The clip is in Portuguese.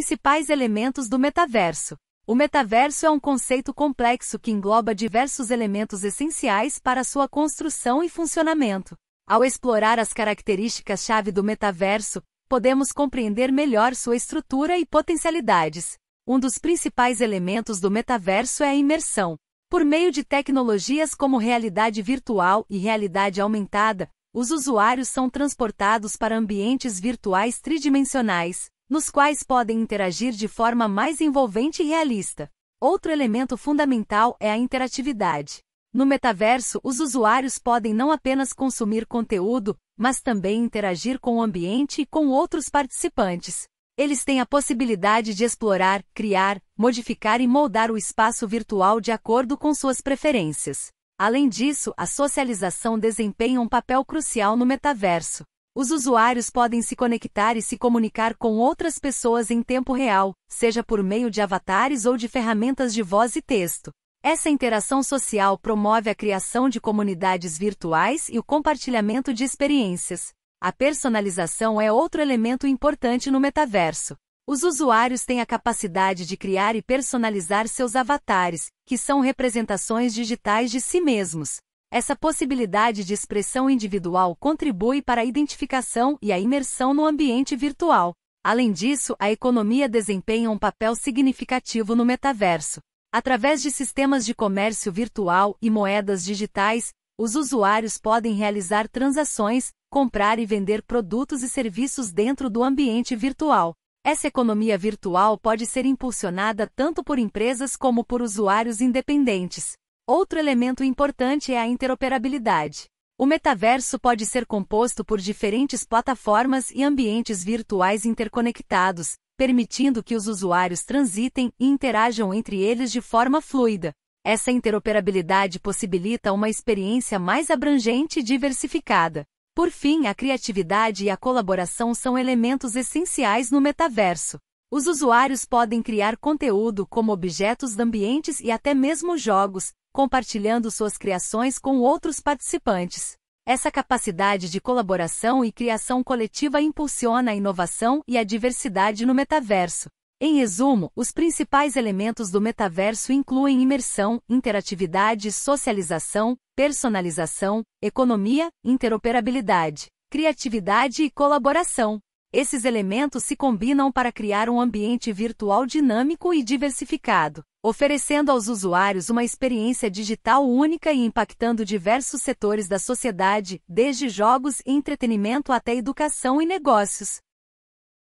principais elementos do metaverso. O metaverso é um conceito complexo que engloba diversos elementos essenciais para sua construção e funcionamento. Ao explorar as características-chave do metaverso, podemos compreender melhor sua estrutura e potencialidades. Um dos principais elementos do metaverso é a imersão. Por meio de tecnologias como realidade virtual e realidade aumentada, os usuários são transportados para ambientes virtuais tridimensionais, nos quais podem interagir de forma mais envolvente e realista. Outro elemento fundamental é a interatividade. No metaverso, os usuários podem não apenas consumir conteúdo, mas também interagir com o ambiente e com outros participantes. Eles têm a possibilidade de explorar, criar, modificar e moldar o espaço virtual de acordo com suas preferências. Além disso, a socialização desempenha um papel crucial no metaverso. Os usuários podem se conectar e se comunicar com outras pessoas em tempo real, seja por meio de avatares ou de ferramentas de voz e texto. Essa interação social promove a criação de comunidades virtuais e o compartilhamento de experiências. A personalização é outro elemento importante no metaverso. Os usuários têm a capacidade de criar e personalizar seus avatares, que são representações digitais de si mesmos. Essa possibilidade de expressão individual contribui para a identificação e a imersão no ambiente virtual. Além disso, a economia desempenha um papel significativo no metaverso. Através de sistemas de comércio virtual e moedas digitais, os usuários podem realizar transações, comprar e vender produtos e serviços dentro do ambiente virtual. Essa economia virtual pode ser impulsionada tanto por empresas como por usuários independentes. Outro elemento importante é a interoperabilidade. O metaverso pode ser composto por diferentes plataformas e ambientes virtuais interconectados, permitindo que os usuários transitem e interajam entre eles de forma fluida. Essa interoperabilidade possibilita uma experiência mais abrangente e diversificada. Por fim, a criatividade e a colaboração são elementos essenciais no metaverso. Os usuários podem criar conteúdo como objetos ambientes e até mesmo jogos, compartilhando suas criações com outros participantes. Essa capacidade de colaboração e criação coletiva impulsiona a inovação e a diversidade no metaverso. Em resumo, os principais elementos do metaverso incluem imersão, interatividade, socialização, personalização, economia, interoperabilidade, criatividade e colaboração. Esses elementos se combinam para criar um ambiente virtual dinâmico e diversificado, oferecendo aos usuários uma experiência digital única e impactando diversos setores da sociedade, desde jogos e entretenimento até educação e negócios.